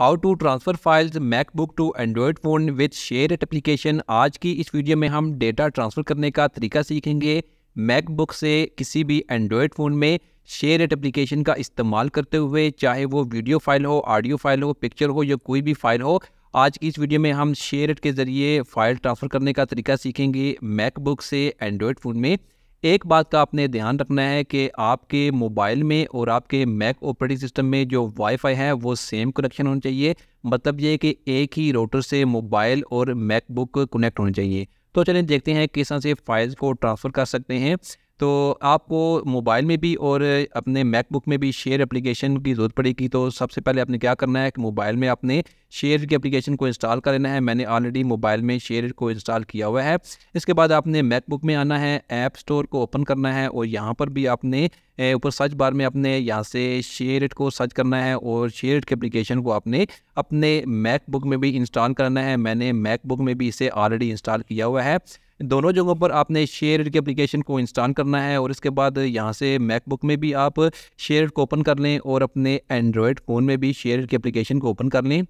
how to transfer files MacBook to Android phone with share application आज की इस video में हम डेटा ट्रांसफ़र करने का तरीका सीखेंगे मैकबुक से किसी भी एंड्रॉयड फ़ोन में शेयर एप्लीकेशन का इस्तेमाल करते हुए चाहे वो वीडियो फाइल हो ऑडियो फाइल हो पिक्चर हो या कोई भी फाइल हो आज की इस वीडियो में हम शेयर के ज़रिए फ़ाइल ट्रांसफ़र करने का तरीका सीखेंगे मैकबुक से एंड्रॉयड फ़ोन में एक बात का आपने ध्यान रखना है कि आपके मोबाइल में और आपके मैक ऑपरेटिंग सिस्टम में जो वाईफाई है वो सेम कनेक्शन होना चाहिए मतलब ये कि एक ही रोटर से मोबाइल और मैकबुक कनेक्ट होने चाहिए तो चलिए देखते हैं किस तरह से फाइल्स को ट्रांसफ़र कर सकते हैं तो आपको मोबाइल में भी और अपने मैकबुक में भी शेयर एप्लीकेशन की ज़रूरत पड़ेगी तो सबसे पहले आपने क्या करना है कि मोबाइल में आपने शेयर की एप्लीकेशन को इंस्टॉल कर लेना है मैंने ऑलरेडी मोबाइल में शेयर को इंस्टॉल किया हुआ है इसके बाद आपने मैकबुक में आना है ऐप स्टोर को ओपन करना है और यहाँ पर भी आपने ऊपर सर्च बार में आपने यहाँ से शेयर को सर्च करना है और शेयर के एप्लीकेशन को आपने अपने मैकबुक में भी इंस्टॉल करना है मैंने मैकबुक में भी इसे ऑलरेडी इंस्टॉल किया हुआ है दोनों जगहों पर आपने शेयर के एप्लीकेशन को इंस्टॉल करना है और इसके बाद यहाँ से मैकबुक में भी आप शेयर को ओपन कर लें और अपने एंड्रॉयड फ़ोन में भी शेयर के एप्लीकेशन को ओपन कर लें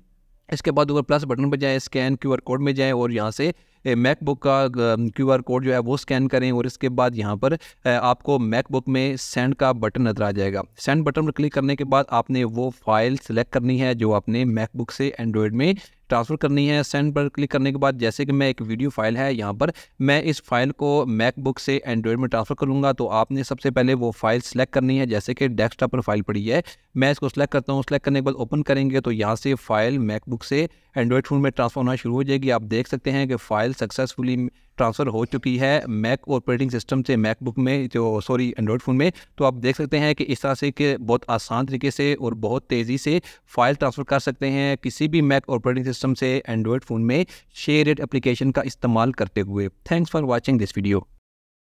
इसके बाद ऊपर प्लस बटन पर जाएँ स्कैन क्यू कोड में जाएँ और यहाँ से मैकबुक का क्यू कोड जो है वो स्कैन करें और इसके बाद यहाँ पर आपको मैकबुक में सेंड का बटन नज़र आ जाएगा सेंड बटन पर क्लिक करने के बाद आपने वो फाइल सेलेक्ट करनी है जो आपने मैकबुक से एंड्रॉयड में ट्रांसफ़र करनी है सेंड पर क्लिक करने के बाद जैसे कि मैं एक वीडियो फाइल है यहाँ पर मैं इस फाइल को मैकबुक से एंड्रॉयड में ट्रांसफ़र करूँगा तो आपने सबसे पहले वो फाइल सेलेक्ट करनी है जैसे कि डेस्कटॉप पर फाइल पड़ी है मैं इसको सेलेक्ट करता हूँ सेलेक्ट करने के बाद ओपन करेंगे तो यहाँ से फाइल मैकबुक से एंड्रॉयड फ़ोन में ट्रांसफ़र होना शुरू हो जाएगी आप देख सकते हैं कि फ़ाइल सक्सेसफुली ट्रांसफ़र हो चुकी है मैक ऑपरेटिंग सिस्टम से मैकबुक में जो सॉरी एंड्रॉयड फ़ोन में तो आप देख सकते हैं कि इस तरह से कि बहुत आसान तरीके से और बहुत तेज़ी से फाइल ट्रांसफ़र कर सकते हैं किसी भी मैक ऑपरेटिंग सिस्टम से एंड्रॉयड फ़ोन में शेयर एप्लीकेशन का इस्तेमाल करते हुए thanks for watching this video